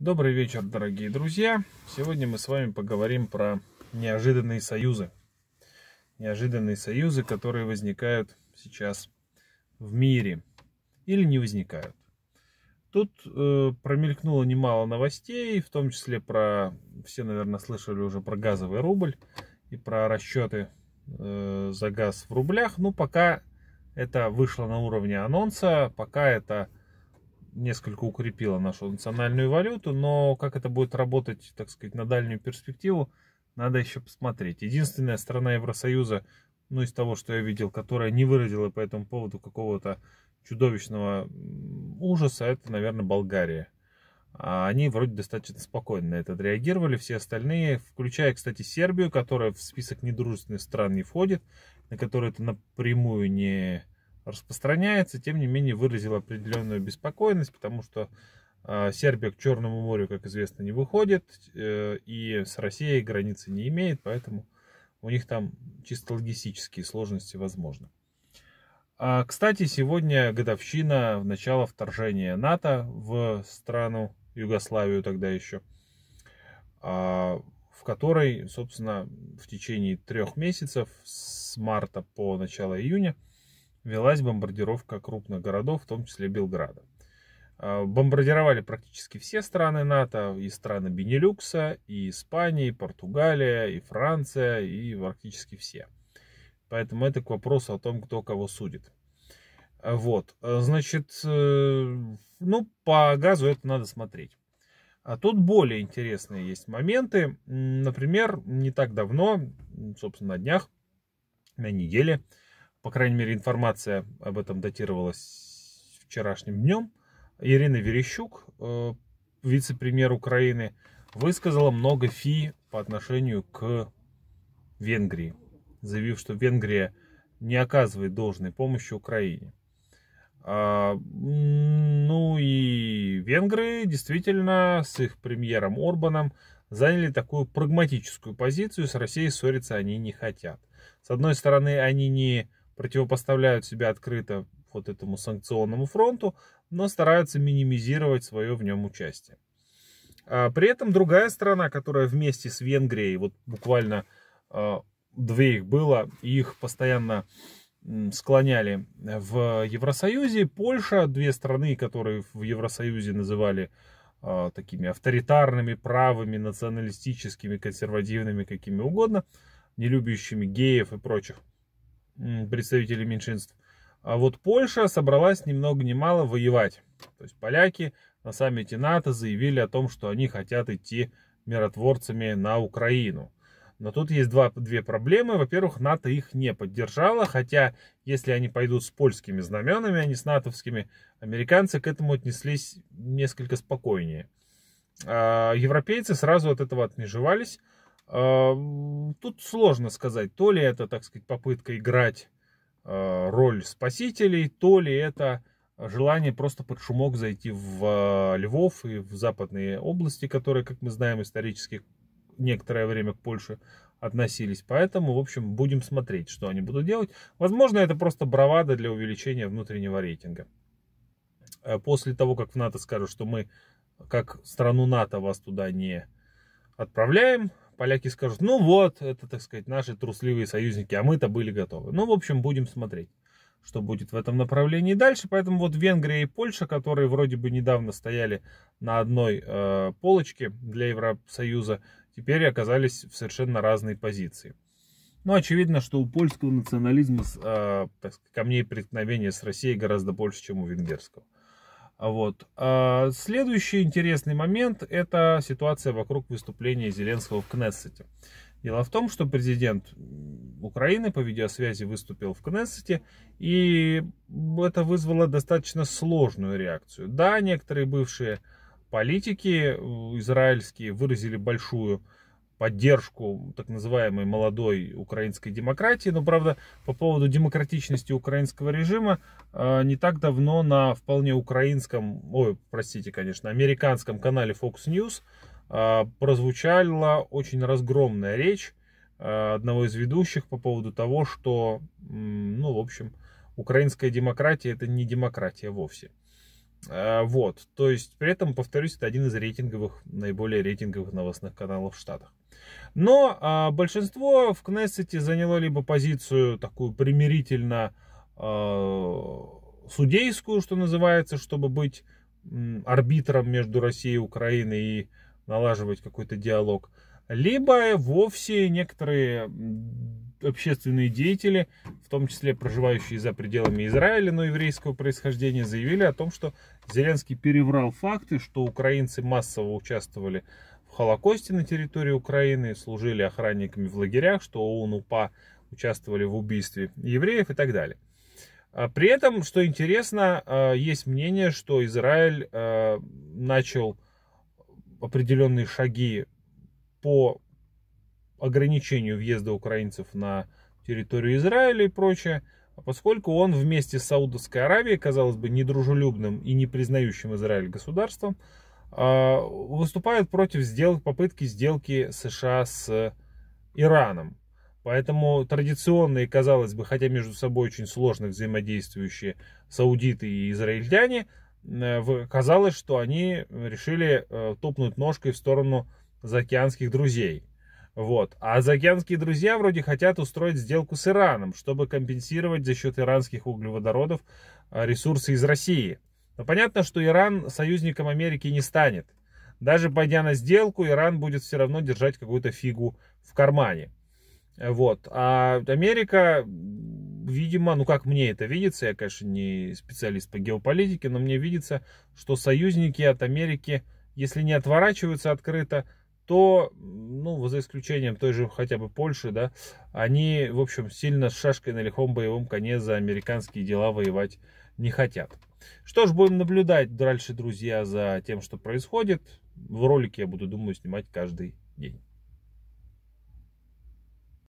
Добрый вечер, дорогие друзья! Сегодня мы с вами поговорим про неожиданные союзы. Неожиданные союзы, которые возникают сейчас в мире или не возникают. Тут э, промелькнуло немало новостей, в том числе про, все, наверное, слышали уже про газовый рубль и про расчеты э, за газ в рублях. Ну, пока это вышло на уровне анонса, пока это несколько укрепила нашу национальную валюту, но как это будет работать, так сказать, на дальнюю перспективу, надо еще посмотреть. Единственная страна Евросоюза, ну, из того, что я видел, которая не выразила по этому поводу какого-то чудовищного ужаса, это, наверное, Болгария. А они вроде достаточно спокойно на это отреагировали, все остальные, включая, кстати, Сербию, которая в список недружественных стран не входит, на которую это напрямую не распространяется, тем не менее выразил определенную беспокойность, потому что а, Сербия к Черному морю, как известно, не выходит э, и с Россией границы не имеет, поэтому у них там чисто логистические сложности возможны. А, кстати, сегодня годовщина начала вторжения НАТО в страну Югославию тогда еще, а, в которой, собственно, в течение трех месяцев с марта по начало июня – велась бомбардировка крупных городов, в том числе Белграда. А, бомбардировали практически все страны НАТО, и страны Бенилюкса, и Испания, и Португалия, и Франция, и практически все. Поэтому это к вопросу о том, кто кого судит. А, вот, а, значит, э, ну, по газу это надо смотреть. А тут более интересные есть моменты. Например, не так давно, собственно, на днях, на неделе, по крайней мере, информация об этом датировалась вчерашним днем, Ирина Верещук, э, вице-премьер Украины, высказала много фи по отношению к Венгрии, заявив, что Венгрия не оказывает должной помощи Украине. А, ну и венгры действительно с их премьером Орбаном заняли такую прагматическую позицию, с Россией ссориться они не хотят. С одной стороны, они не противопоставляют себя открыто вот этому санкционному фронту, но стараются минимизировать свое в нем участие. А, при этом другая страна, которая вместе с Венгрией, вот буквально а, две их было, их постоянно склоняли в Евросоюзе. Польша, две страны, которые в Евросоюзе называли а, такими авторитарными, правыми, националистическими, консервативными, какими угодно, не любящими геев и прочих представителей меньшинств. А вот Польша собралась ни много ни мало воевать. То есть поляки на саммите НАТО заявили о том, что они хотят идти миротворцами на Украину. Но тут есть два, две проблемы. Во-первых, НАТО их не поддержало, хотя если они пойдут с польскими знаменами, а не с натовскими, американцы к этому отнеслись несколько спокойнее. А, европейцы сразу от этого отмежевались. А, тут сложно сказать, то ли это, так сказать, попытка играть э, роль спасителей, то ли это желание просто под шумок зайти в э, Львов и в западные области, которые, как мы знаем, исторически некоторое время к Польше относились. Поэтому, в общем, будем смотреть, что они будут делать. Возможно, это просто бравада для увеличения внутреннего рейтинга. Э, после того, как в НАТО скажут, что мы как страну НАТО вас туда не отправляем, поляки скажут, ну вот, это, так сказать, наши трусливые союзники, а мы-то были готовы. Ну, в общем, будем смотреть, что будет в этом направлении дальше. Поэтому вот Венгрия и Польша, которые вроде бы недавно стояли на одной э, полочке для Евросоюза, теперь оказались в совершенно разной позиции. Ну, очевидно, что у польского национализма э, так сказать, камней преткновения с Россией гораздо больше, чем у венгерского. Вот. А следующий интересный момент – это ситуация вокруг выступления Зеленского в Кнессете. Дело в том, что президент Украины по видеосвязи выступил в Кнессете, и это вызвало достаточно сложную реакцию. Да, некоторые бывшие политики э, израильские выразили большую поддержку так называемой молодой украинской демократии. Но, правда, по поводу демократичности украинского режима э, не так давно на вполне украинском, ой, простите, конечно, американском канале Fox News э, прозвучала очень разгромная речь э, одного из ведущих по поводу того, что, ну, в общем, украинская демократия это не демократия вовсе. Вот, то есть при этом, повторюсь, это один из рейтинговых, наиболее рейтинговых новостных каналов в Штатах. Но а, большинство в Кнессете заняло либо позицию такую примирительно а, судейскую, что называется, чтобы быть арбитром между Россией и Украиной и налаживать какой-то диалог, либо вовсе некоторые общественные деятели, в том числе проживающие за пределами Израиля, но еврейского происхождения, заявили о том, что Зеленский переврал факты, что украинцы массово участвовали в Холокосте на территории Украины, служили охранниками в лагерях, что ООН УПА участвовали в убийстве евреев и так далее. А, при этом, что интересно, а, есть мнение, что Израиль а, начал определенные шаги по ограничению въезда украинцев на территорию Израиля и прочее, поскольку он вместе с Саудовской Аравией, казалось бы, недружелюбным и не признающим Израиль государством, а, выступают против сделок, попытки сделки США с Ираном. Поэтому традиционные, казалось бы, хотя между собой очень сложно взаимодействующие саудиты и израильтяне, э, казалось, что они решили э, топнуть ножкой в сторону заокеанских друзей. Вот. А заокеанские друзья вроде хотят устроить сделку с Ираном, чтобы компенсировать за счет иранских углеводородов э, ресурсы из России. Но понятно, что Иран союзником Америки не станет. Даже пойдя на сделку, Иран будет все равно держать какую-то фигу в кармане. Вот. А Америка, видимо, ну как мне это видится, я, конечно, не специалист по геополитике, но мне видится, что союзники от Америки, если не отворачиваются открыто, то, ну, за исключением той же хотя бы Польши, да, они, в общем, сильно с шашкой на лихом боевом коне за американские дела воевать не хотят. Что ж, будем наблюдать дальше, друзья, за тем, что происходит. В ролике я буду, думаю, снимать каждый день.